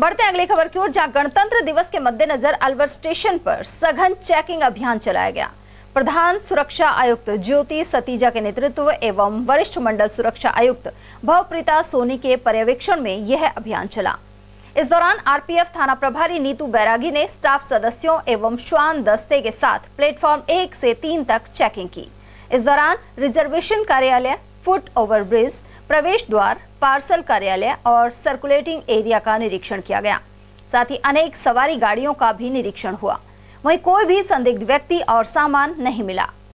बढ़ते अगली खबर की ओर जहां गणतंत्र दिवस के मद्देनजर अलवर स्टेशन पर सघन चेकिंग अभियान चलाया गया प्रधान सुरक्षा आयुक्त ज्योति सतीजा के नेतृत्व एवं वरिष्ठ मंडल सुरक्षा आयुक्त भवप्रीता सोनी के पर्यवेक्षण में यह अभियान चला इस दौरान आरपीएफ थाना प्रभारी नीतू बैरागी ने स्टाफ सदस्यों एवं श्वान दस्ते के साथ प्लेटफॉर्म एक से तीन तक चेकिंग की इस दौरान रिजर्वेशन कार्यालय फुट ओवर ब्रिज प्रवेश द्वार पार्सल कार्यालय और सर्कुलेटिंग एरिया का निरीक्षण किया गया साथ ही अनेक सवारी गाड़ियों का भी निरीक्षण हुआ वहीं कोई भी संदिग्ध व्यक्ति और सामान नहीं मिला